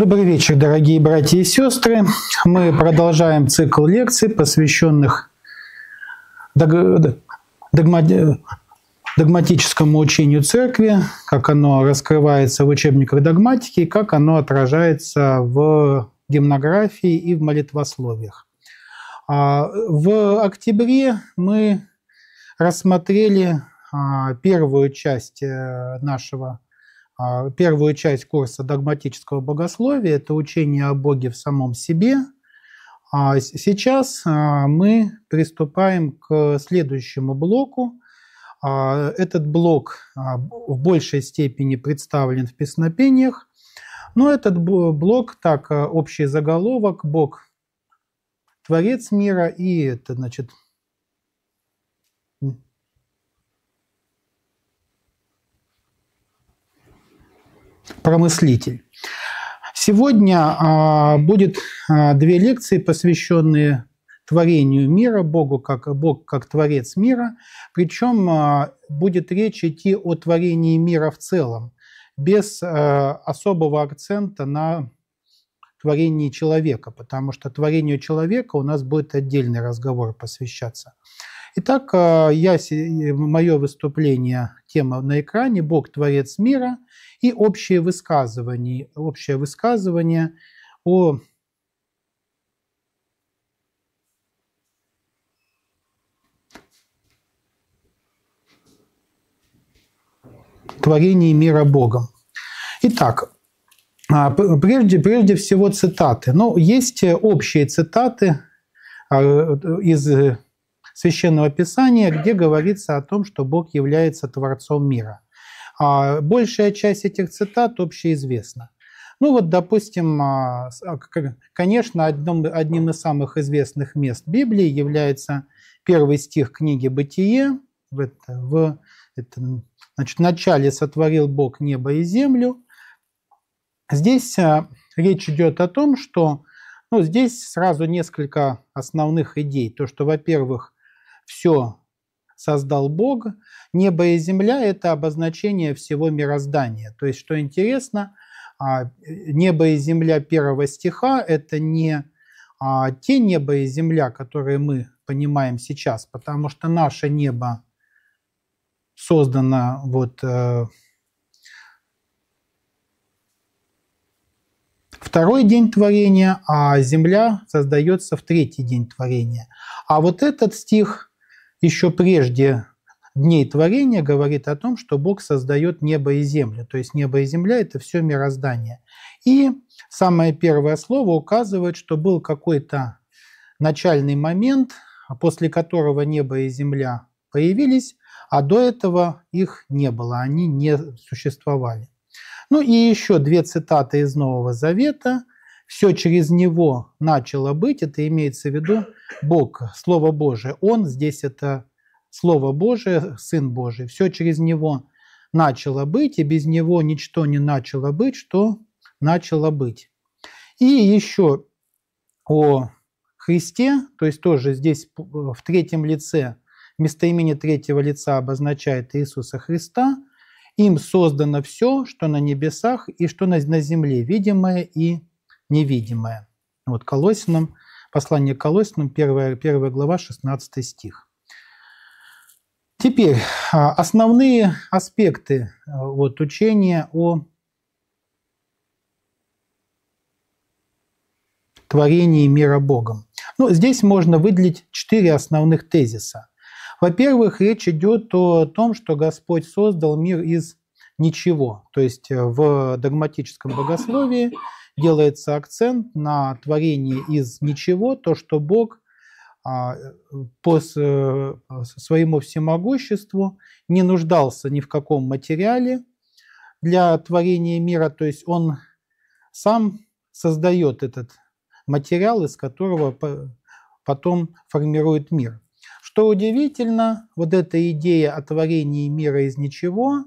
Добрый вечер, дорогие братья и сестры. Мы продолжаем цикл лекций, посвященных догматическому учению церкви, как оно раскрывается в учебниках догматики и как оно отражается в гимнографии и в молитвословиях. А, в октябре мы рассмотрели а, первую часть э, нашего а, первую часть курса догматического богословия – это учение о Боге в самом себе. А сейчас а, мы приступаем к следующему блоку. Этот блок в большей степени представлен в песнопениях, но этот блок, так, общий заголовок – Бог, Творец мира, и это, значит, промыслитель. Сегодня а, будет а, две лекции, посвященные творению мира, Богу как Бог как творец мира. Причем а, будет речь идти о творении мира в целом, без особого акцента на творении человека, потому что творению человека у нас будет отдельный разговор посвящаться. Итак, э, я, э, мое выступление, тема на экране «Бог – Творец мира» и общее высказывание, общее высказывание о творении мира Богом. Итак, а, прежде, прежде всего цитаты. Но ну, есть э, общие цитаты а, из Священного Писания, где говорится о том, что Бог является Творцом мира. А большая часть этих цитат общеизвестна. Ну вот, допустим, а, а, конечно, одним, одним из самых известных мест Библии является первый стих книги «Бытие». В, это, в, это, значит, «Вначале сотворил Бог небо и землю». Здесь э, речь идет о том, что ну, здесь сразу несколько основных идей. То, что, во-первых, все создал Бог. Небо и земля – это обозначение всего мироздания. То есть, что интересно, а, небо и земля первого стиха – это не а, те небо и земля, которые мы понимаем сейчас, потому что наше небо создано вот э, второй день творения, а земля создается в третий день творения. А вот этот стих – еще прежде дней творения говорит о том, что Бог создает небо и землю. То есть небо и земля – это все мироздание. И самое первое слово указывает, что был какой-то начальный момент, после которого небо и земля появились, а до этого их не было, они не существовали. Ну и еще две цитаты из Нового Завета все через него начало быть, это имеется в виду Бог, Слово Божие. Он здесь это Слово Божие, Сын Божий. Все через него начало быть, и без него ничто не начало быть, что начало быть. И еще о Христе, то есть тоже здесь в третьем лице, местоимение третьего лица обозначает Иисуса Христа, им создано все, что на небесах и что на земле, видимое и невидимое. Вот Колосинам, послание к первая 1, глава, 16 стих. Теперь а, основные аспекты э, вот, учения о творении мира Богом. Ну, здесь можно выделить четыре основных тезиса. Во-первых, речь идет о том, что Господь создал мир из ничего. То есть э, в догматическом богословии делается акцент на творение из ничего, то, что Бог а, по э, своему всемогуществу не нуждался ни в каком материале для творения мира, то есть он сам создает этот материал, из которого потом формирует мир. Что удивительно, вот эта идея о творении мира из ничего,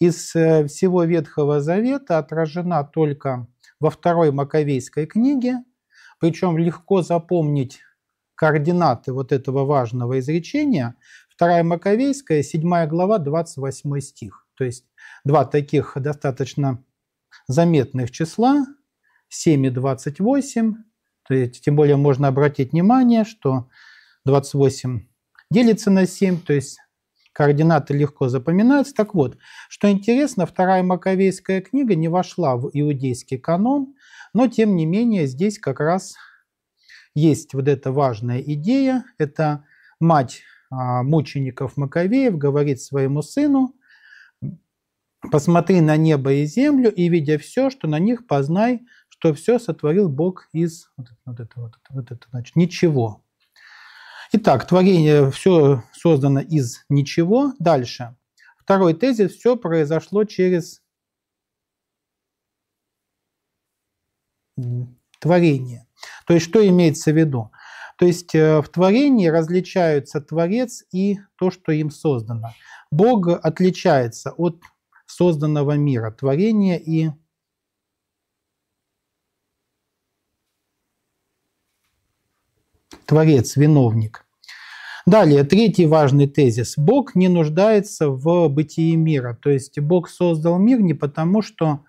из э, всего Ветхого Завета отражена только во второй Маковейской книге, причем легко запомнить координаты вот этого важного изречения. Вторая Маковейская, 7 глава, 28 стих. То есть два таких достаточно заметных числа, 7 и 28. То есть, тем более можно обратить внимание, что 28 делится на 7, то есть координаты легко запоминаются. Так вот, что интересно, вторая Маковейская книга не вошла в иудейский канон, но тем не менее здесь как раз есть вот эта важная идея. Это мать а, мучеников Маковеев говорит своему сыну, «Посмотри на небо и землю, и, видя все, что на них, познай, что все сотворил Бог из...» Вот это, вот это, вот это значит, «ничего». Итак, творение все создано из ничего. Дальше. Второй тезис. Все произошло через творение. То есть что имеется в виду? То есть э, в творении различаются Творец и то, что им создано. Бог отличается от созданного мира, творения и Творец, виновник. Далее, третий важный тезис. Бог не нуждается в бытии мира. То есть Бог создал мир не потому, что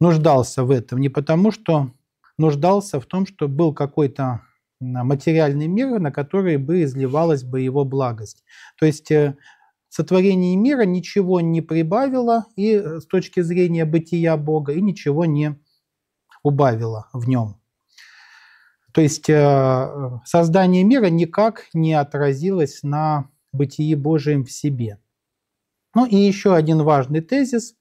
нуждался в этом, не потому, что нуждался в том, что был какой-то материальный мир, на который бы изливалась бы его благость. То есть э, сотворение мира ничего не прибавило и э, с точки зрения бытия Бога, и ничего не убавило в нем. То есть э, создание мира никак не отразилось на бытии Божьем в себе. Ну и еще один важный тезис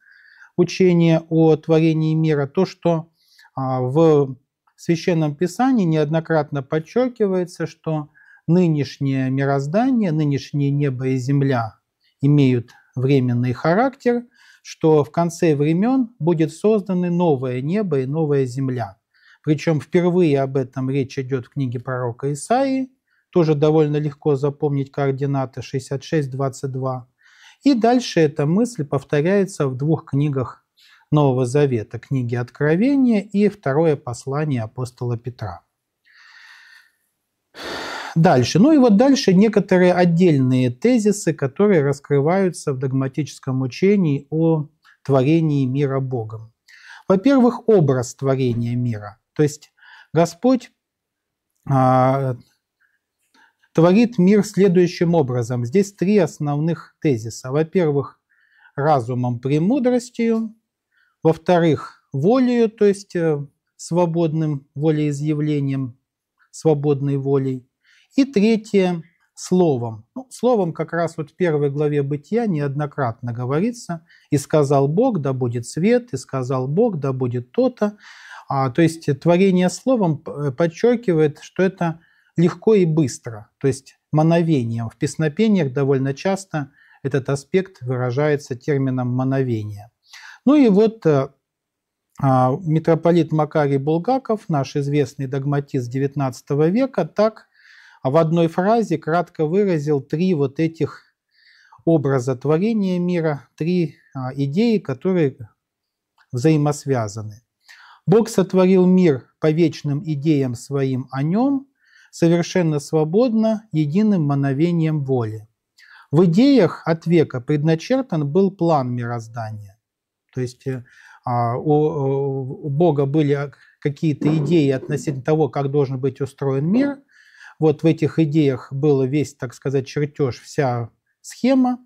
учения о творении мира, то, что а, в Священном Писании неоднократно подчеркивается, что нынешнее мироздание, нынешнее небо и земля имеют временный характер, что в конце времен будет создано новое небо и новая земля. Причем впервые об этом речь идет в книге пророка Исаии. Тоже довольно легко запомнить координаты 66-22. И дальше эта мысль повторяется в двух книгах Нового Завета, книги Откровения и второе послание апостола Петра. Дальше. Ну и вот дальше некоторые отдельные тезисы, которые раскрываются в догматическом учении о творении мира Богом. Во-первых, образ творения мира. То есть Господь а, творит мир следующим образом. Здесь три основных тезиса. Во-первых, разумом, премудростью. Во-вторых, волею, то есть э, свободным волеизъявлением, свободной волей. И третье словом. Ну, словом как раз вот в первой главе Бытия неоднократно говорится «И сказал Бог, да будет свет, и сказал Бог, да будет то-то». А, то есть творение словом э, подчеркивает, что это легко и быстро, то есть мановением. В песнопениях довольно часто этот аспект выражается термином мановение. Ну и вот э, а, митрополит Макарий Булгаков, наш известный догматист XIX века, так а в одной фразе кратко выразил три вот этих образа творения мира, три а, идеи, которые взаимосвязаны. Бог сотворил мир по вечным идеям своим о нем, совершенно свободно, единым мановением воли. В идеях от века предначертан был план мироздания. То есть э, а, у Бога были а, какие-то идеи относительно того, как должен быть устроен мир – вот в этих идеях был весь, так сказать, чертеж, вся схема.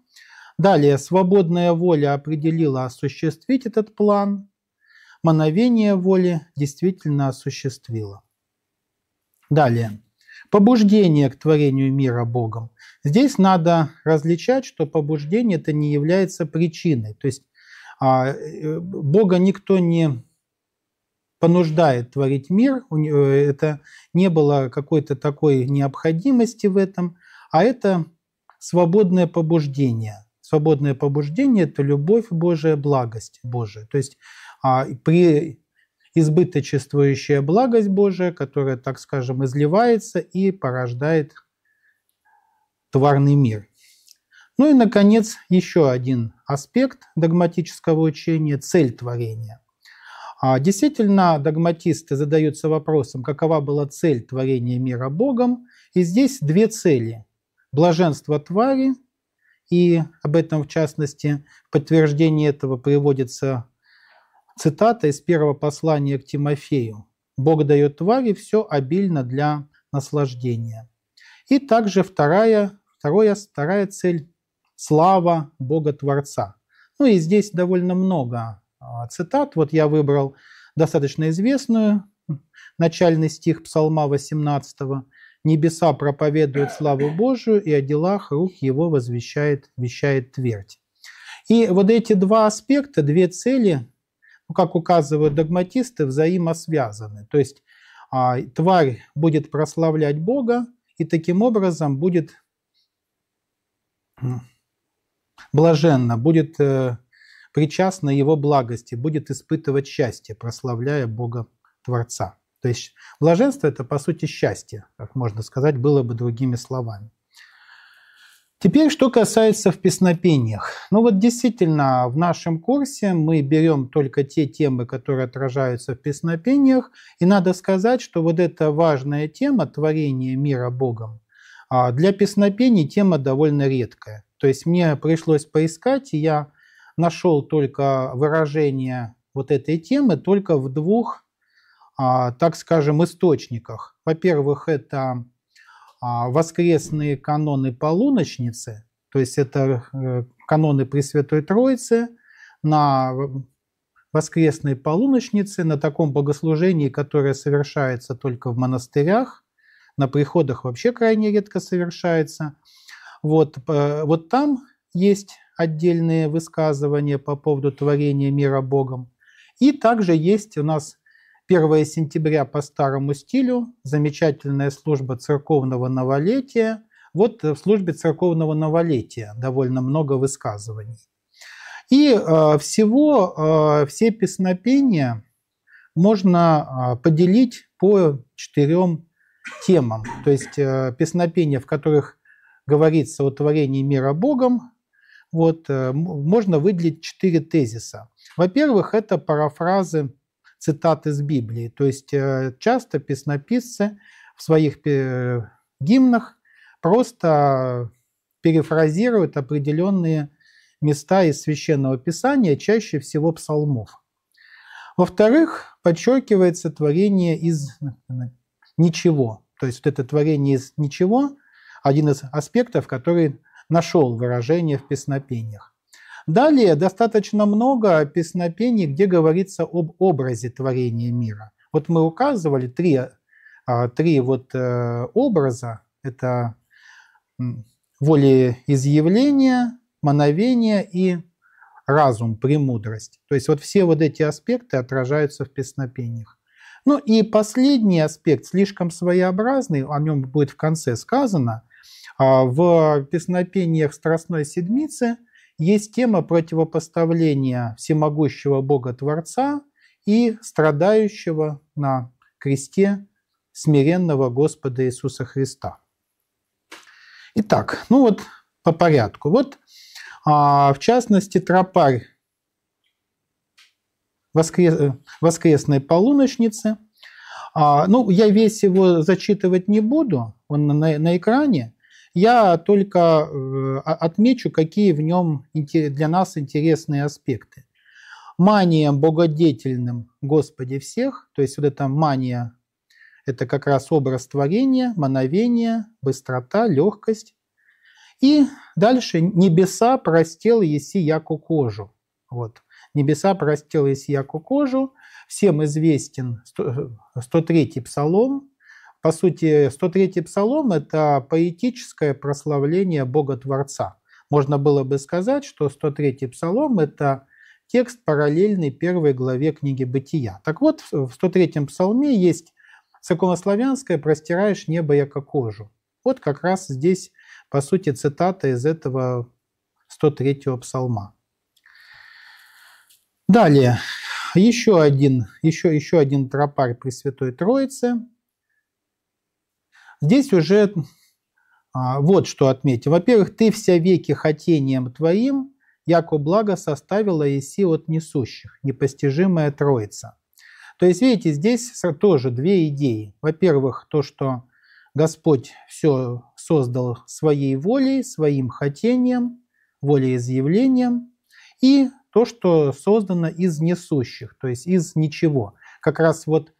Далее свободная воля определила осуществить этот план. Мановение воли действительно осуществило. Далее. Побуждение к творению мира Богом. Здесь надо различать, что побуждение это не является причиной. То есть а, э, Бога никто не понуждает творить мир, э, это не было какой-то такой необходимости в этом, а это свободное побуждение. Свободное побуждение – это любовь Божия, благость Божия. То есть а, при избыточествующая благость Божия, которая, так скажем, изливается и порождает тварный мир. Ну и, наконец, еще один аспект догматического учения – цель творения. А действительно, догматисты задаются вопросом, какова была цель творения мира Богом. И здесь две цели. Блаженство твари, и об этом, в частности, в подтверждение этого приводится цитата из первого послания к Тимофею. «Бог дает твари все обильно для наслаждения». И также вторая, вторая, вторая цель – слава Бога Творца. Ну и здесь довольно много а, цитат. Вот я выбрал достаточно известную, начальный стих Псалма 18. «Небеса проповедуют славу Божию, и о делах рук его возвещает, вещает твердь». И вот эти два аспекта, две цели, ну, как указывают догматисты, взаимосвязаны. То есть а, тварь будет прославлять Бога, и таким образом будет блаженно, будет э, причастна его благости, будет испытывать счастье, прославляя Бога Творца. То есть блаженство – это, по сути, счастье, как можно сказать, было бы другими словами. Теперь, что касается в песнопениях. Ну вот действительно, в нашем курсе мы берем только те темы, которые отражаются в песнопениях. И надо сказать, что вот эта важная тема творения мира Богом а, для песнопений тема довольно редкая. То есть мне пришлось поискать, и я нашел только выражение вот этой темы только в двух, а, так скажем, источниках. Во-первых, это а, воскресные каноны полуночницы, то есть это э, каноны Пресвятой Троицы на воскресной полуночницы, на таком богослужении, которое совершается только в монастырях, на приходах вообще крайне редко совершается. Вот, э, вот там есть отдельные высказывания по поводу творения мира Богом. И также есть у нас 1 сентября по старому стилю, замечательная служба церковного новолетия. Вот в службе церковного новолетия довольно много высказываний. И э, всего э, все песнопения можно э, поделить по четырем темам. То есть песнопения, в которых говорится о творении мира Богом, вот, э, можно выделить четыре тезиса. Во-первых, это парафразы цитат из Библии. То есть э, часто песнописцы в своих э, гимнах просто перефразируют определенные места из Священного Писания, чаще всего псалмов. Во-вторых, подчеркивается творение из ничего. То есть вот это творение из ничего – один из аспектов, который нашел выражение в песнопениях. Далее достаточно много песнопений, где говорится об образе творения мира. Вот мы указывали три, а, три вот э, образа. Это волеизъявление, мановение и разум, премудрость. То есть вот все вот эти аспекты отражаются в песнопениях. Ну и последний аспект, слишком своеобразный, о нем будет в конце сказано, а, в песнопениях Страстной Седмицы есть тема противопоставления всемогущего Бога Творца и страдающего на кресте смиренного Господа Иисуса Христа. Итак, ну вот по порядку. Вот, а, в частности, тропарь воскрес, воскресной полуночницы. А, ну, я весь его зачитывать не буду, он на, на экране. Я только э, отмечу, какие в нем для нас интересные аспекты. Мания богодетельным Господи всех, то есть вот эта мания – это как раз образ творения, мановение, быстрота, легкость. И дальше небеса простел еси яку кожу. Вот. Небеса простел еси яку кожу. Всем известен 103-й э, псалом, по сути, 103-й псалом – это поэтическое прославление Бога-Творца. Можно было бы сказать, что 103-й псалом – это текст, параллельный первой главе книги «Бытия». Так вот, в 103-м псалме есть церковнославянское «Простираешь небо, яко кожу». Вот как раз здесь, по сути, цитата из этого 103-го псалма. Далее, еще один, еще, еще один тропарь Пресвятой Троицы – Здесь уже а, вот что отметим. Во-первых, ты вся веки хотением твоим, яко благо составила Иси от несущих, непостижимая Троица. То есть, видите, здесь тоже две идеи. Во-первых, то, что Господь все создал своей волей, своим хотением, волеизъявлением, и то, что создано из несущих, то есть из ничего. Как раз вот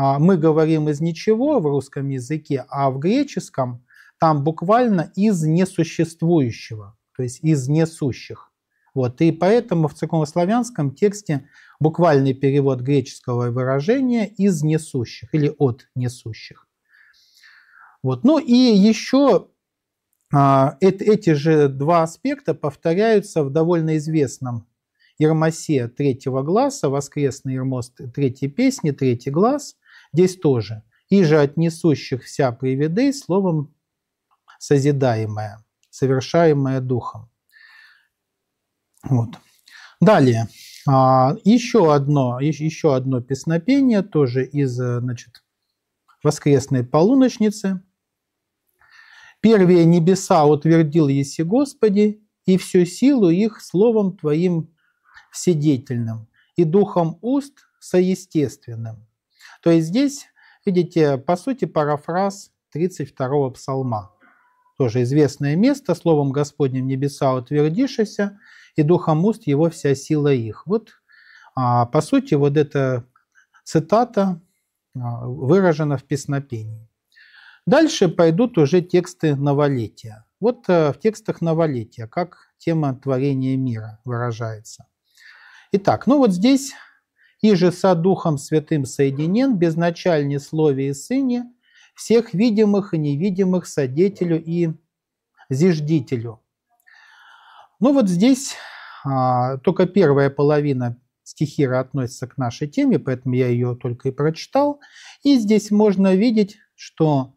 а, мы говорим из ничего в русском языке, а в греческом там буквально из несуществующего, то есть из несущих. Вот. И поэтому в церковнославянском тексте буквальный перевод греческого выражения из несущих или от несущих. Вот. Ну и еще э, эти же два аспекта повторяются в довольно известном Ермосе третьего глаза, воскресный Ермос третьей песни, третий глаз – Здесь тоже. «И же от несущих вся приведей словом созидаемое, совершаемое духом». Вот. Далее. А, еще одно, еще одно песнопение, тоже из э, значит, «Воскресной полуночницы». «Первые небеса утвердил еси Господи, и всю силу их словом Твоим вседетельным, и духом уст соестественным. То есть здесь, видите, по сути парафраз 32-го псалма. Тоже известное место, словом Господним небеса утвердишися, и духом уст его вся сила их. Вот, а, по сути, вот эта цитата а, выражена в песнопении. Дальше пойдут уже тексты новолетия. Вот э, в текстах новолетия, как тема творения мира выражается. Итак, ну вот здесь и же со Духом Святым соединен, безначальне слове и сыне, всех видимых и невидимых содетелю и зиждителю. Ну вот здесь а, только первая половина стихира относится к нашей теме, поэтому я ее только и прочитал. И здесь можно видеть, что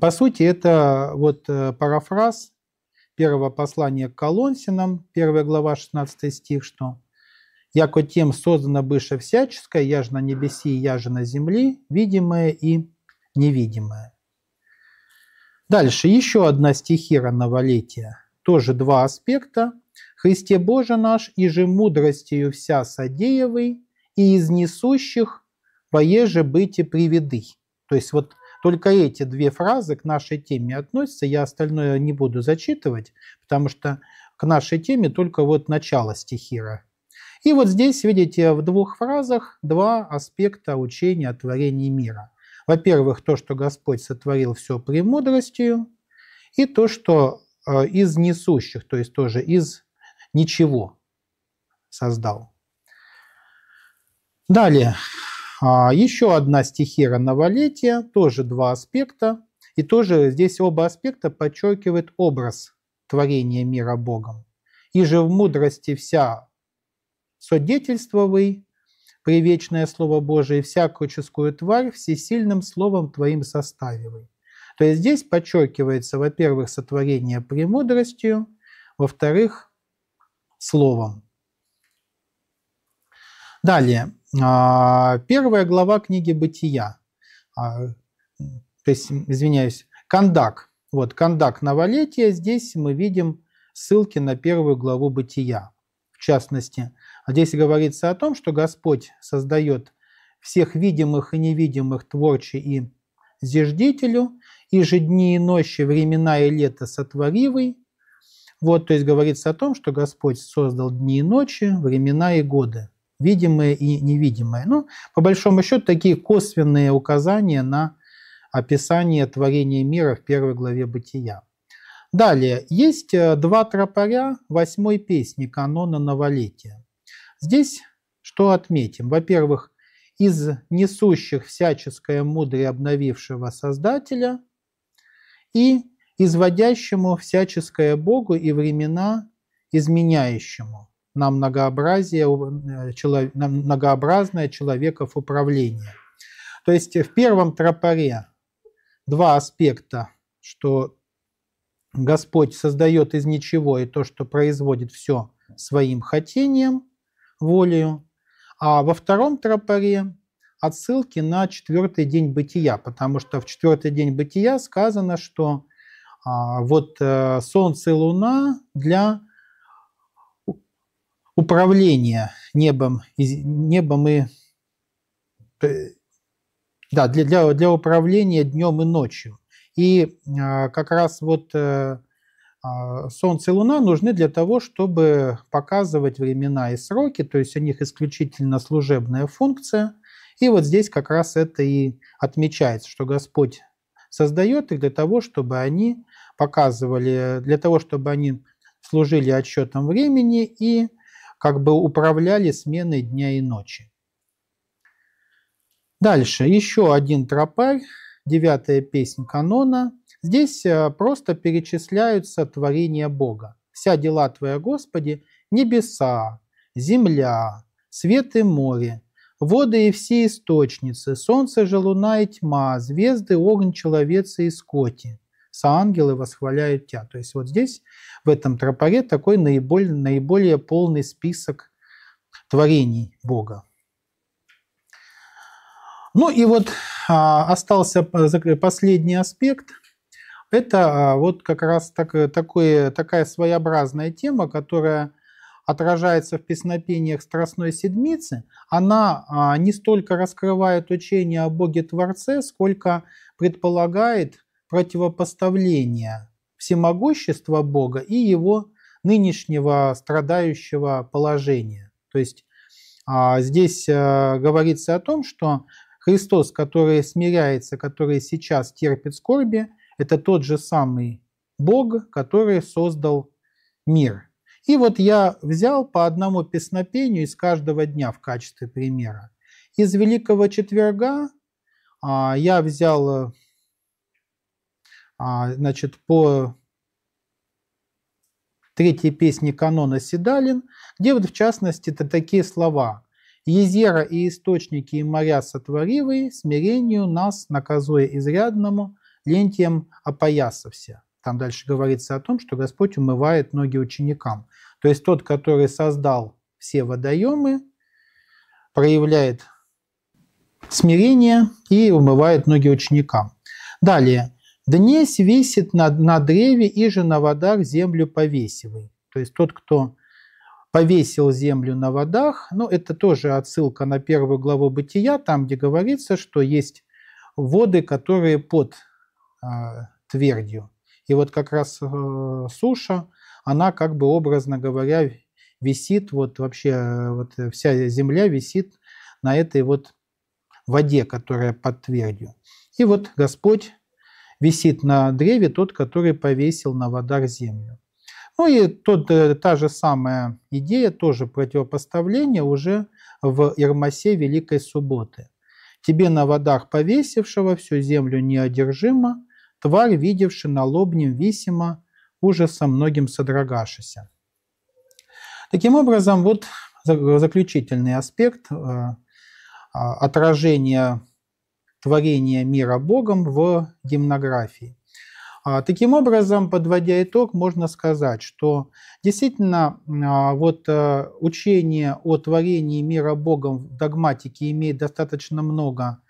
по сути это вот э, парафраз первого послания к Колонсинам, первая глава, 16 стих, что яко тем создано быше всяческое, я же на небеси, я же на земли, видимое и невидимое. Дальше еще одна стихира новолетия. Тоже два аспекта. «Христе Боже наш, и же мудростью вся содеевый, и из несущих воеже быти приведы». То есть вот только эти две фразы к нашей теме относятся. Я остальное не буду зачитывать, потому что к нашей теме только вот начало стихира и вот здесь, видите, в двух фразах два аспекта учения о творении мира. Во-первых, то, что Господь сотворил все премудростью, и то, что э, из несущих, то есть тоже из ничего создал. Далее, а, еще одна стихера новолетия, тоже два аспекта. И тоже здесь оба аспекта подчеркивают образ творения мира Богом. «И же в мудрости вся содетельствовый, привечное Слово Божие, всякую ческую тварь всесильным Словом Твоим составивай. То есть здесь подчеркивается, во-первых, сотворение премудростью, во-вторых, Словом. Далее, а, первая глава книги «Бытия», а, то есть, извиняюсь, Кандак, Вот, Кандак Новолетия», здесь мы видим ссылки на первую главу «Бытия». В частности, а здесь говорится о том, что Господь создает всех видимых и невидимых творче и зиждителю, и же дни и ночи, времена и лето сотворивый. Вот, то есть говорится о том, что Господь создал дни и ночи, времена и годы, видимые и невидимые. Ну, по большому счету, такие косвенные указания на описание творения мира в первой главе Бытия. Далее, есть э, два тропаря восьмой песни канона Новолетия. Здесь что отметим? Во-первых, из несущих всяческое мудрое обновившего Создателя и изводящему всяческое Богу и времена изменяющему на многообразие, э, на многообразное человеков управление. То есть в первом тропаре два аспекта, что Господь создает из ничего и то, что производит все своим хотением – волею, а во втором тропаре отсылки на четвертый день бытия, потому что в четвертый день бытия сказано, что а, вот а, Солнце и Луна для управления небом, небом и э, да, для, для, для управления днем и ночью. И а, как раз вот а, а, Солнце и Луна нужны для того, чтобы показывать времена и сроки, то есть у них исключительно служебная функция. И вот здесь как раз это и отмечается, что Господь создает их для того, чтобы они показывали, для того, чтобы они служили отсчетом времени и как бы управляли сменой дня и ночи. Дальше еще один тропарь, девятая песня канона – Здесь э, просто перечисляются творения Бога. «Вся дела Твоя, Господи, небеса, земля, свет и море, воды и все источницы, солнце же, луна и тьма, звезды, огонь, человецы и скоти. Соангелы восхваляют Тебя». То есть вот здесь, в этом тропаре, такой наиболее, наиболее полный список творений Бога. Ну и вот а, остался э, последний аспект – это а, вот как раз так, э, такое, такая своеобразная тема, которая отражается в песнопениях Страстной Седмицы. Она а, не столько раскрывает учение о Боге-Творце, сколько предполагает противопоставление всемогущества Бога и его нынешнего страдающего положения. То есть а, здесь э, говорится о том, что Христос, который смиряется, который сейчас терпит скорби – это тот же самый Бог, который создал мир. И вот я взял по одному песнопению из каждого дня в качестве примера. Из Великого Четверга а, я взял э, а, значит, по третьей песне канона Седалин, где вот в частности это такие слова «Езера и источники и моря сотворивые, смирению нас, наказуя изрядному, лентием опоясався. Там дальше говорится о том, что Господь умывает ноги ученикам. То есть тот, который создал все водоемы, проявляет смирение и умывает ноги ученикам. Далее. «Днесь висит на, на древе, и же на водах землю повесивый». То есть тот, кто повесил землю на водах, ну, это тоже отсылка на первую главу Бытия, там, где говорится, что есть воды, которые под а, твердью. И вот как раз э, суша, она как бы образно говоря висит, вот вообще э, вот вся земля висит на этой вот воде, которая под твердью. И вот Господь висит на древе тот, который повесил на водах землю. Ну и тот, э, та же самая идея, тоже противопоставление уже в Ирмасе Великой Субботы. Тебе на водах повесившего всю землю неодержимо, тварь, видевши на лобнем висимо, ужасом многим содрогашися. Таким образом, вот заключительный аспект э, а, отражения творения мира Богом в гимнографии. А, таким образом, подводя итог, можно сказать, что действительно а, вот э, учение о творении мира Богом в догматике имеет достаточно много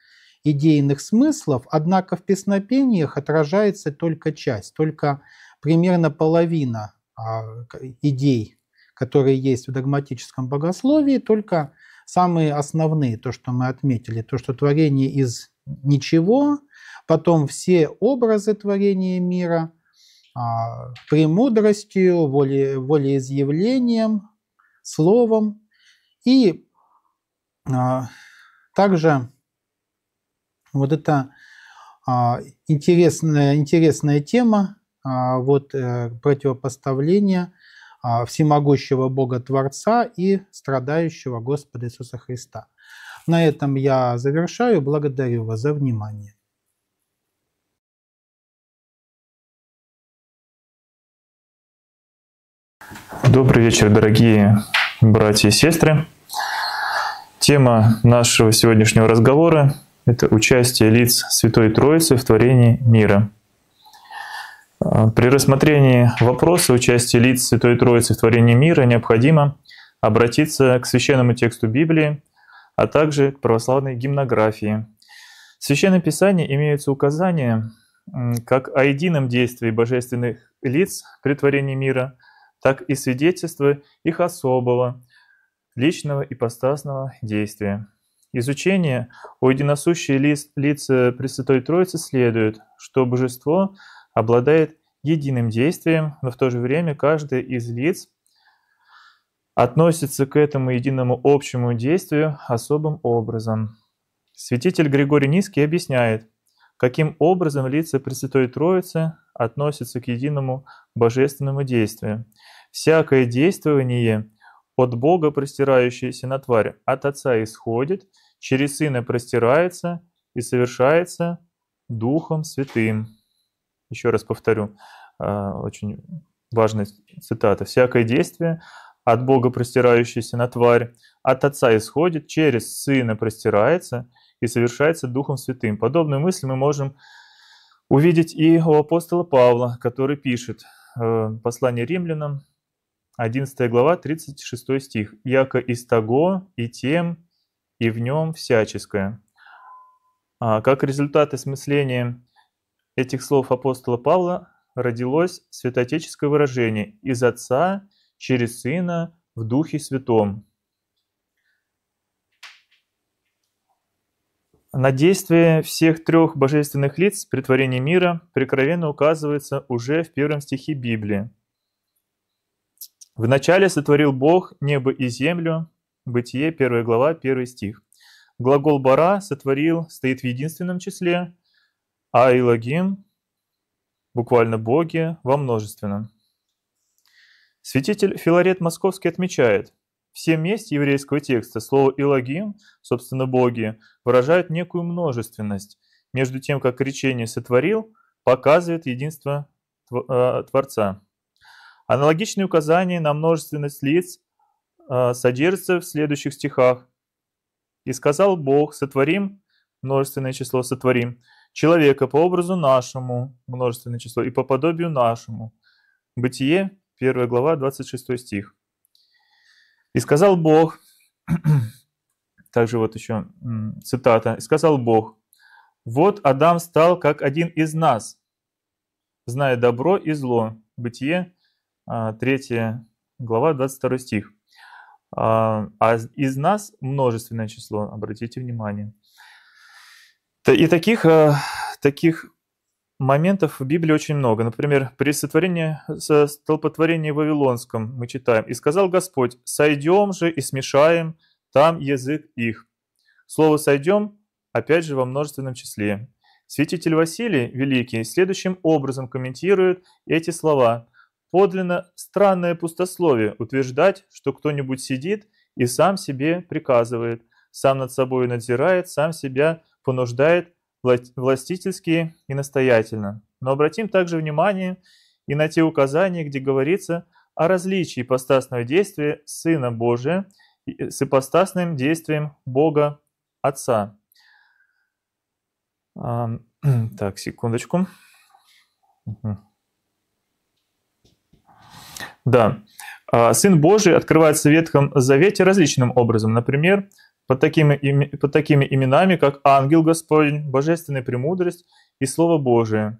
идейных смыслов, однако в песнопениях отражается только часть, только примерно половина а, идей, которые есть в догматическом богословии, только самые основные, то, что мы отметили, то, что творение из ничего, потом все образы творения мира, а, премудростью, воле, волеизъявлением, словом. И а, также вот это а, интересная, интересная тема, а, вот э, противопоставление а, всемогущего Бога Творца и страдающего Господа Иисуса Христа. На этом я завершаю. Благодарю вас за внимание. Добрый вечер, дорогие братья и сестры. Тема нашего сегодняшнего разговора это участие лиц Святой Троицы в творении мира. А, при рассмотрении вопроса участия лиц Святой Троицы в творении мира необходимо обратиться к священному тексту Библии, а также к православной гимнографии. В Священном Писании имеются указания как о едином действии божественных лиц при творении мира, так и свидетельства их особого, личного и постасного действия изучения о единосущие лиц, лица Пресвятой Троицы следует, что божество обладает единым действием, но в то же время каждый из лиц относится к этому единому общему действию особым образом. Святитель Григорий Низкий объясняет, каким образом лица Пресвятой Троицы относятся к единому божественному действию. Всякое действование от Бога, простирающееся на тварь, от Отца исходит – через Сына простирается и совершается Духом Святым. Еще раз повторю, э, очень важная цитата. «Всякое действие от Бога простирающееся на тварь, от Отца исходит, через Сына простирается и совершается Духом Святым». Подобную мысль мы можем увидеть и у апостола Павла, который пишет э, послание римлянам, 11 глава, 36 стих. «Яко из того и тем, и в нем всяческое. А как результат осмысления этих слов апостола Павла родилось святотеческое выражение «из Отца через Сына в Духе Святом». На действие всех трех божественных лиц при творении мира прикровенно указывается уже в первом стихе Библии. «Вначале сотворил Бог небо и землю, Бытие, первая глава, первый стих. Глагол «бара» сотворил стоит в единственном числе, а «илогим» буквально «боги» во множественном. Святитель Филарет Московский отмечает, в всем месте еврейского текста слово «илогим», собственно «боги», выражает некую множественность, между тем, как речение «сотворил» показывает единство э, Творца. Аналогичные указания на множественность лиц – а, содержится в следующих стихах. «И сказал Бог, сотворим, множественное число сотворим, человека по образу нашему, множественное число, и по подобию нашему». Бытие, 1 глава, 26 стих. «И сказал Бог, также вот еще цитата, «И сказал Бог, вот Адам стал как один из нас, зная добро и зло». Бытие, 3 а, глава, 22 стих а, а из нас множественное число, обратите внимание. И таких, э, таких моментов в Библии очень много. Например, при сотворении, столпотворении Вавилонском мы читаем «И сказал Господь, сойдем же и смешаем там язык их». Слово «сойдем» опять же во множественном числе. Святитель Василий Великий следующим образом комментирует эти слова – Подлинно странное пустословие утверждать, что кто-нибудь сидит и сам себе приказывает, сам над собой надзирает, сам себя понуждает властительски и настоятельно. Но обратим также внимание и на те указания, где говорится о различии ипостасного действия Сына Божия э, с ипостасным действием Бога Отца. Так, секундочку. Угу. Да. А, Сын Божий открывается в Ветхом Завете различным образом. Например, под такими, под такими именами, как Ангел Господень, Божественная Премудрость и Слово Божие.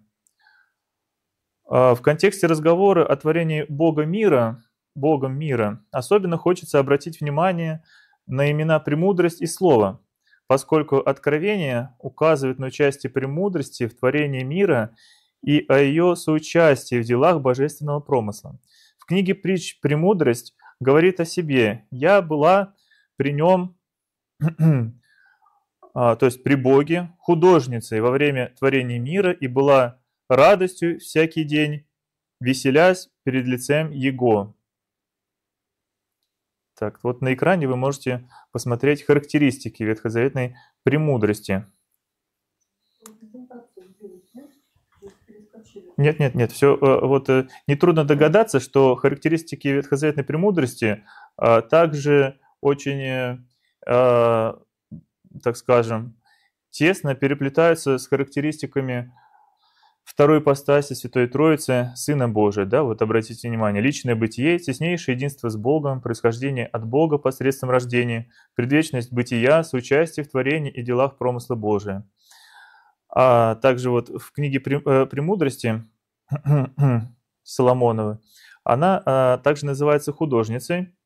А, в контексте разговора о творении Бога мира, Богом мира, особенно хочется обратить внимание на имена «премудрость» и «слово», поскольку откровение указывает на участие премудрости в творении мира и о ее соучастии в делах божественного промысла – книге «Притч. Премудрость» говорит о себе. «Я была при нем, а, то есть при Боге, художницей во время творения мира и была радостью всякий день, веселясь перед лицем Его». Так, вот на экране вы можете посмотреть характеристики ветхозаветной премудрости – Нет, нет, нет. Все, э, вот э, нетрудно догадаться, что характеристики ветхозаветной премудрости а, также очень, э, а, так скажем, тесно переплетаются с характеристиками второй постаси Святой Троицы, Сына Божия. Да, вот обратите внимание, личное бытие, теснейшее единство с Богом, происхождение от Бога посредством рождения, предвечность бытия, соучастие в творении и делах промысла Божия. А также вот в книге «Премудрости» Соломонова. Она а, также называется художницей,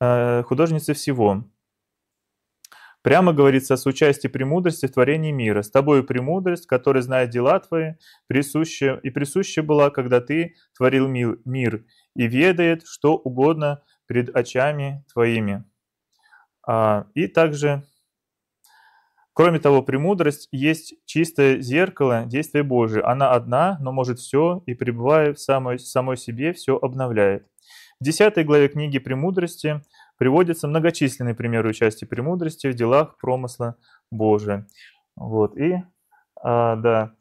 а, художницей всего. Прямо говорится о соучастии премудрости в творении мира. С тобою премудрость, которая знает дела твои, присуща, и присуща была, когда ты творил мир, мир и ведает что угодно пред очами твоими. А, и также Кроме того, премудрость есть чистое зеркало действия Божие. Она одна, но может все, и пребывая в самой, самой себе, все обновляет. В 10 главе книги «Премудрости» приводятся многочисленные примеры участия премудрости в делах промысла Божия. Вот, и, а, да,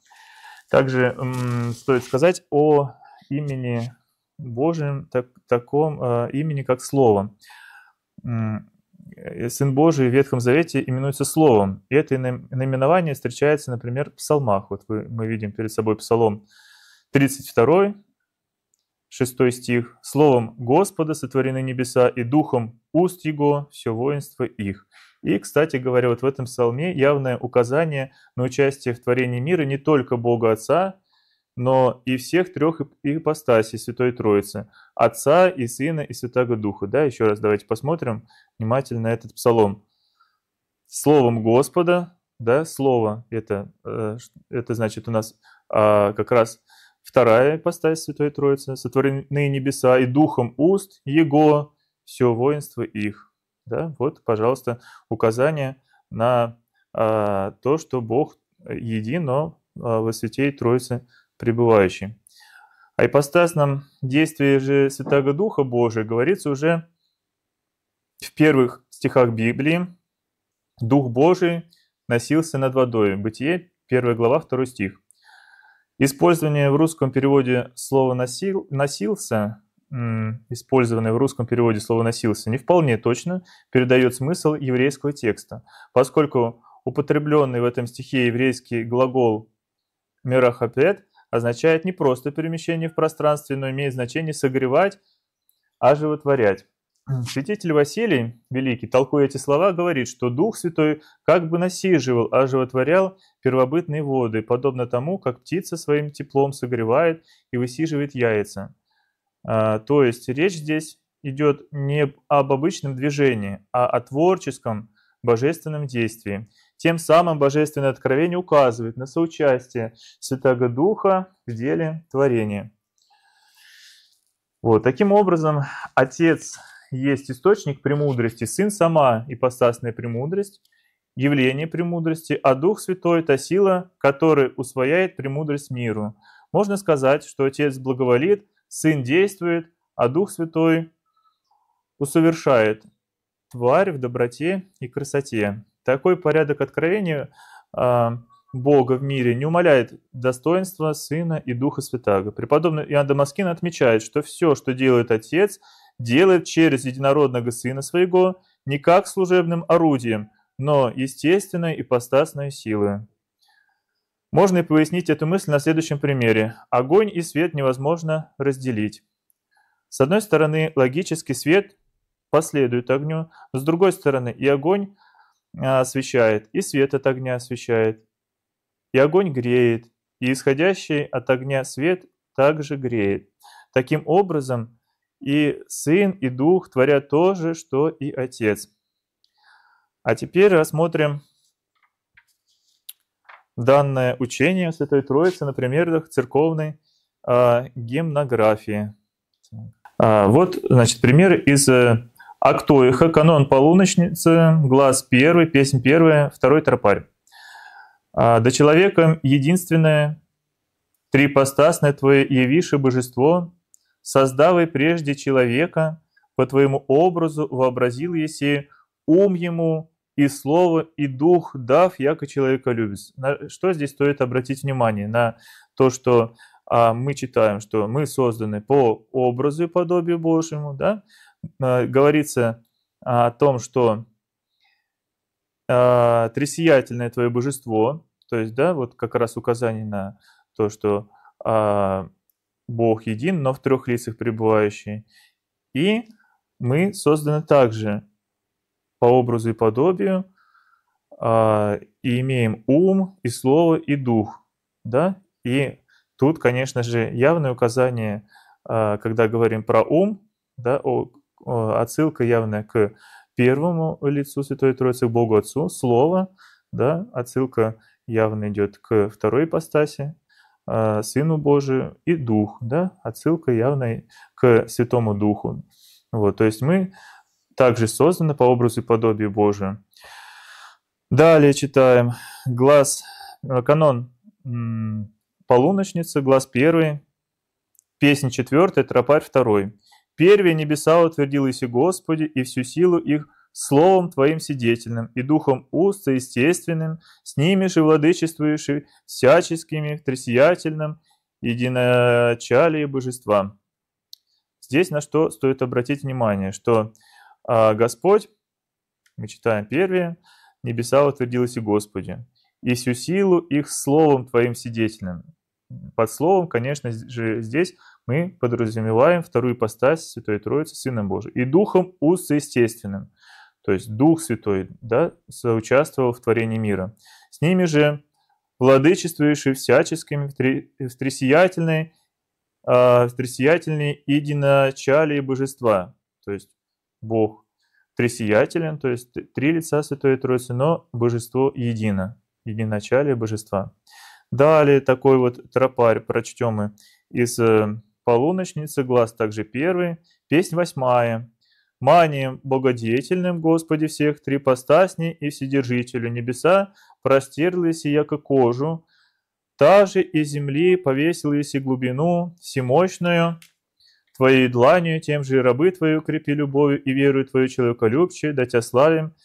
также м, стоит сказать о имени Божьем, так, таком а, имени, как Слово. Э, Сын Божий в Ветхом Завете именуется Словом. И это наименование встречается, например, в псалмах. Вот мы видим перед собой псалом 32, 6 стих. «Словом Господа сотворены небеса, и духом уст Его все воинство их». И, кстати говоря, вот в этом псалме явное указание на участие в творении мира не только Бога Отца, но и всех трех ипостасей Святой Троицы, Отца и Сына и Святаго Духа. Да, еще раз давайте посмотрим внимательно этот псалом. Словом Господа, да, слово, это, э, это значит у нас а, как раз вторая ипостась Святой Троицы, сотворены небеса и духом уст Его, все воинство их. Да, вот, пожалуйста, указание на а, то, что Бог э, един, но а, во Святей Троице – пребывающий. О а ипостасном действии же Святого Духа Божия говорится уже в первых стихах Библии. Дух Божий носился над водой. Бытие, 1 глава, 2 стих. Использование в русском переводе слова «носил», «носился», использованное в русском переводе слово «носился», не вполне точно передает смысл еврейского текста, поскольку употребленный в этом стихе еврейский глагол «мерахапет» означает не просто перемещение в пространстве, но имеет значение согревать, оживотворять. А Святитель Василий Великий, толкуя эти слова, говорит, что Дух Святой как бы насиживал, оживотворял а первобытные воды, подобно тому, как птица своим теплом согревает и высиживает яйца. А, то есть речь здесь идет не об обычном движении, а о творческом божественном действии. Тем самым Божественное Откровение указывает на соучастие Святого Духа в деле творения. Вот, таким образом, Отец есть источник премудрости, Сын сама ипостасная премудрость, явление премудрости, а Дух Святой – та сила, которая усвояет премудрость миру. Можно сказать, что Отец благоволит, Сын действует, а Дух Святой усовершает тварь в доброте и красоте. Такой порядок откровения а, Бога в мире не умаляет достоинства Сына и Духа Святаго. Преподобный Иоанн Дамаскин отмечает, что все, что делает Отец, делает через единородного Сына Своего не как служебным орудием, но естественной и постасной силой. Можно и пояснить эту мысль на следующем примере. Огонь и свет невозможно разделить. С одной стороны, логический свет последует огню, с другой стороны, и огонь – а, освещает, и свет от огня освещает, и огонь греет, и исходящий от огня свет также греет. Таким образом, и Сын, и Дух творят то же, что и Отец. А теперь рассмотрим данное учение Святой Троицы на примерах церковной э, гимнографии. А, вот, значит, примеры из э, а кто Актоиха, канон полуночницы, глаз первый, песнь первая, второй тропарь. А до человека единственное, трипостасное твое явише божество, создавай прежде человека, по твоему образу вообразил еси ум ему и слово, и дух, дав, яко человека любит. На что здесь стоит обратить внимание? На то, что а, мы читаем, что мы созданы по образу и подобию Божьему, да? Э, говорится э, о том, что э, трясиятельное твое божество, то есть, да, вот как раз указание на то, что Бог един, но в трех лицах пребывающий. И мы созданы также по образу и подобию, и имеем ум, и слово, и дух. Да? И тут, конечно же, явное указание, когда говорим про ум, да, Э, отсылка явная к первому лицу Святой Троицы, к Богу Отцу, Слово, да, отсылка явно идет к второй ипостаси, э, Сыну Божию и Дух, да, отсылка явно к Святому Духу. Вот, то есть мы также созданы по образу и подобию Божию. Далее читаем глаз, э, канон полуночница, глаз первый, песня четвертая, тропарь второй. Первые небеса утвердились и Господи, и всю силу их словом Твоим сидетельным, и духом уста естественным, с ними же владычествующий всяческими трясиятельным, единочалие божества. Здесь на что стоит обратить внимание, что а, Господь, мы читаем первые, небеса утвердились и Господи, и всю силу их словом Твоим сидетельным. Под словом, конечно же, здесь мы подразумеваем вторую постать Святой Троицы, Сына Божиим, и Духом Устеестественным, то есть Дух Святой, да, соучаствовал в творении мира. С ними же владычествующий всяческими встресиятельной, э, а, встресиятельной единочалие божества, то есть Бог тресиятелен, то есть три лица Святой Троицы, но божество едино, единочалие божества. Далее такой вот тропарь прочтем мы из э, полуночница, глаз также первый, песнь восьмая. Манием богодеятельным, Господи, всех трипостасни и вседержителю небеса, простерлись яко кожу, та же и земли повесилась и глубину всемощную, Твоей дланью, тем же и рабы Твою крепи любовью и верую Твою человеколюбче, да Тебя славим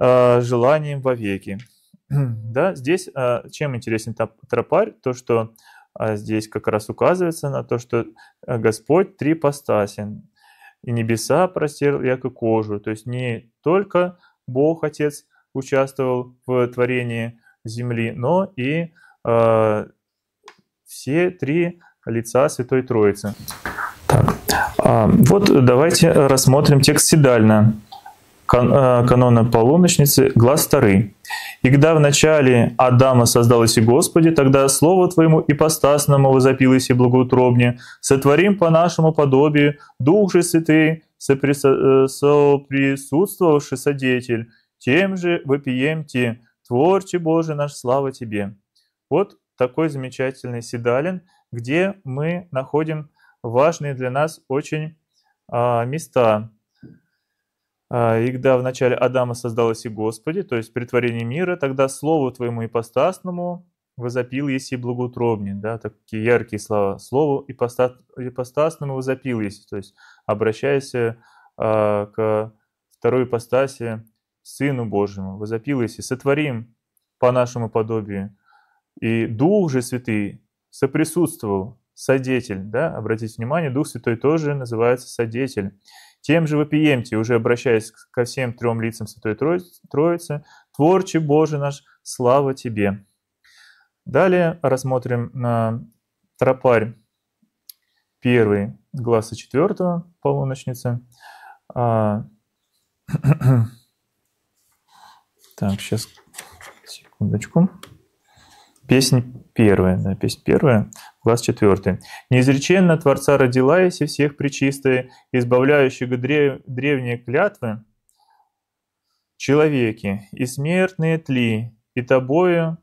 э, желанием вовеки. да, здесь э, чем интересен тропарь, то что а здесь как раз указывается на то, что э, Господь трипостасен, постасен, и небеса простер яко кожу. То есть не только Бог Отец участвовал в творении земли, но и э, все три лица Святой Троицы. Так. А, вот давайте рассмотрим текст седально кан, э, канона полуночницы «Глаз старый». И когда начале Адама создалось и Господи, тогда слово Твоему и постасному возопилось и благоутробнее. Сотворим по нашему подобию, Дух же Святый, э, соприсутствовавший Содетель, тем же вопиемте, Творче Боже наш, слава Тебе». Вот такой замечательный седалин, где мы находим важные для нас очень а, места. А, и когда в начале Адама создалось и Господи, то есть притворение мира, тогда слову твоему ипостасному возопил и благоутробнее, да, такие яркие слова. Слову ипостасному возопил есть, то есть обращаясь э, а, к второй ипостаси Сыну Божьему, возопил и сотворим по нашему подобию. И Дух же Святый соприсутствовал, Содетель, да, обратите внимание, Дух Святой тоже называется Содетель. Тем же вопиемте, уже обращаясь ко всем трем лицам Святой Троицы, Творче Боже наш, слава Тебе. Далее рассмотрим на тропарь первый глаза четвертого полуночницы. А, так, сейчас, секундочку. Песнь первая, да, песнь первая. Глаз 4. «Неизреченно Творца родилась и всех причистая, избавляющего древ... древние клятвы, человеки, и смертные тли, и тобою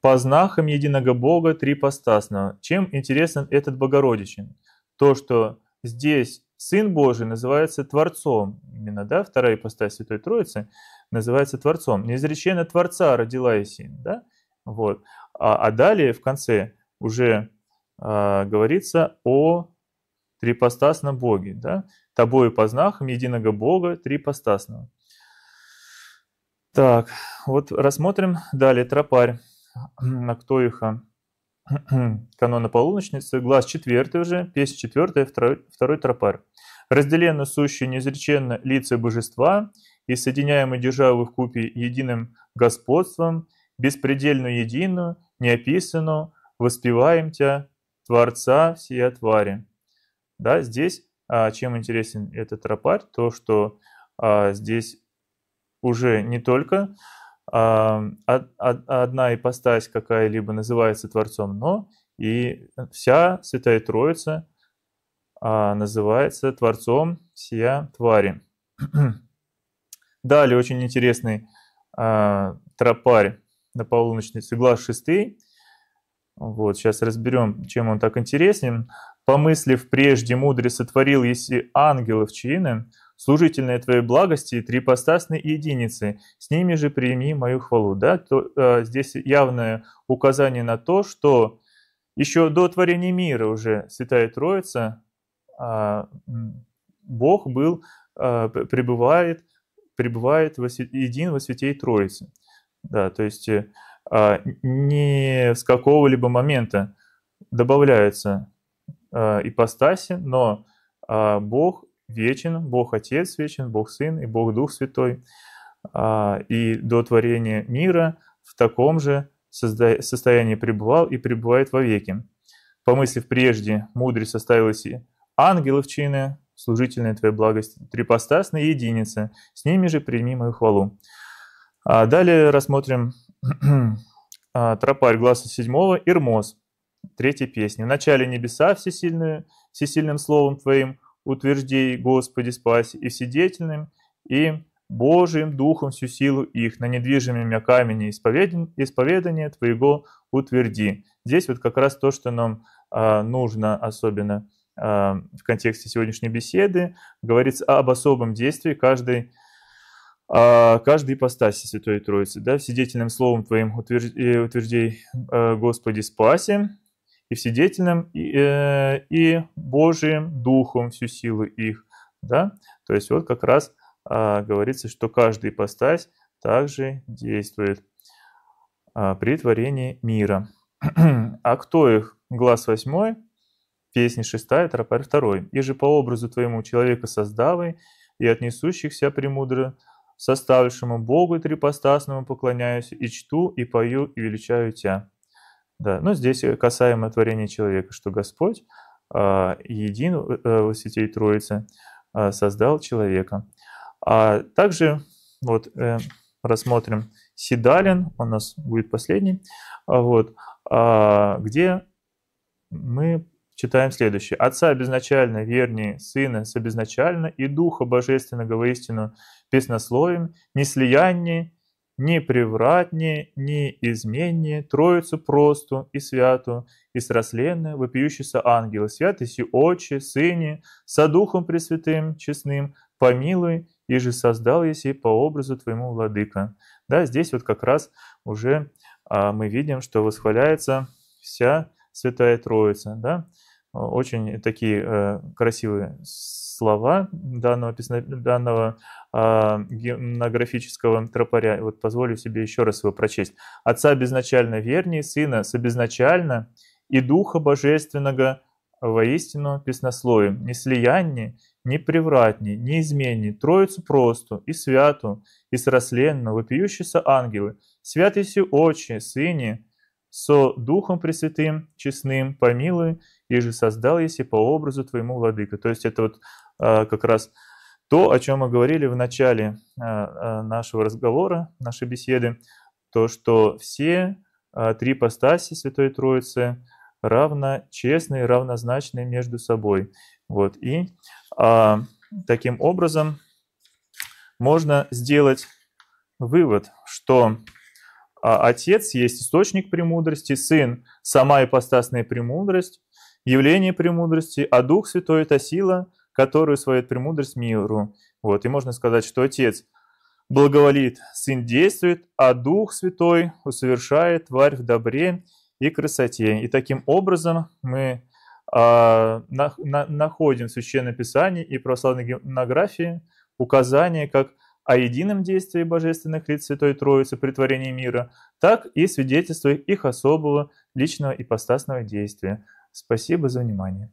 по знахам единого Бога трипостасного. Чем интересен этот Богородичин? То, что здесь Сын Божий называется Творцом, именно, да, вторая ипостась Святой Троицы называется Творцом. Неизреченно Творца родила Исин, да, вот. А, а далее в конце уже э, говорится о трипостасном Боге. Да? Тобою познахом единого Бога трипостасного. Так, вот рассмотрим далее тропарь Актоиха. Канона полуночницы, глаз четвертый уже, песнь четвертая, второй, второй тропарь. Разделенно сущие неизреченно лица божества и соединяемые державы в купе единым господством, беспредельную единую, неописанную, воспеваем Тебя, Творца всей твари. Да, здесь, а, чем интересен этот тропарь, то, что а, здесь уже не только а, одна ипостась какая-либо называется Творцом, но и вся Святая Троица называется Творцом сия твари. Далее очень интересный тропарь на полуночнице, глаз шестый, вот, сейчас разберем, чем он так интересен. «Помыслив прежде мудре сотворил, если ангелов чины, служительные твоей благости, трипостасные единицы, с ними же прими мою хвалу». Да? То, э, здесь явное указание на то, что еще до творения мира уже Святая Троица, э, Бог был, э, пребывает, пребывает во, един во Святей Троице. Да, то есть... Э, а, не с какого-либо момента добавляются а, ипостаси, но а, Бог вечен, Бог Отец вечен, Бог Сын и Бог Дух Святой. И до творения мира в таком же состоянии пребывал и пребывает вовеки. Помыслив прежде, мудрый составилась и ангелов чины, служительная твоя благость, трипостасная единица, с ними же прими мою хвалу. А далее рассмотрим а, Тропарь Гласа седьмого, Ирмос Третья песня В начале небеса всесильные, всесильным словом Твоим утверждей, Господи, спаси, и вседетельным, и Божьим Духом всю силу их, на недвижимыми камне исповедание, исповедание Твоего утверди. Здесь вот как раз то, что нам э, нужно, особенно э, в контексте сегодняшней беседы, говорится об особом действии каждой а каждой ипостаси Святой Троицы. Да? Вседетельным словом Твоим утвержди, э, утверждей, э, Господи, спаси, и вседетельным, и, э, и Божиим Духом всю силу их. Да? То есть вот как раз а, говорится, что каждый ипостась также действует а, при творении мира. А кто их? Глаз восьмой, песня шестая, тропарь второй. «И же по образу твоему человека создавай, и от несущихся премудро составившему Богу трипостасному поклоняюсь, и чту, и пою, и величаю Тебя. Да, но здесь касаемо творения человека, что Господь э, един э, во святей Троице э, а, создал человека. А также вот э, рассмотрим Сидалин, он у нас будет последний, а вот, э, где мы читаем следующее. «Отца безначально вернее, Сына собезначально, и Духа Божественного воистину песнословием, не слияние, не превратнее, не изменнее, Троицу просту и святую и срасленную, вопиющийся ангела, святости Отче, Сыне, со Духом Пресвятым, честным, помилуй, и же создал еси по образу Твоему, Владыка». Да, здесь вот как раз уже а, мы видим, что восхваляется вся Святая Троица, да, очень такие э, красивые слова данного, песно... данного э, гимнографического тропаря. Вот позволю себе еще раз его прочесть. «Отца безначально вернее, сына собезначально, и Духа Божественного воистину песнослоем, не слияние, не превратни, не изменней, Троицу просту и святу, и сросленно вопиющиеся ангелы, святые все очи, сыне, со Духом Пресвятым, честным, помилуй, и же создал еси по образу твоему, Владыка». То есть это вот а, как раз то, о чем мы говорили в начале а, а, нашего разговора, нашей беседы, то, что все три постаси Святой Троицы равночестные, равнозначные между собой. Вот. И э, таким образом можно сделать вывод, что а отец есть источник премудрости, Сын – сама ипостасная премудрость, явление премудрости, а Дух Святой – это сила, которую свою премудрость миру. Вот. И можно сказать, что Отец благоволит, Сын действует, а Дух Святой усовершает тварь в добре и красоте. И таким образом мы а, на, на, находим в Священном Писании и православной гимнографии указание, как – о едином действии божественных лиц Святой Троицы при творении мира, так и свидетельство их особого личного ипостасного действия. Спасибо за внимание.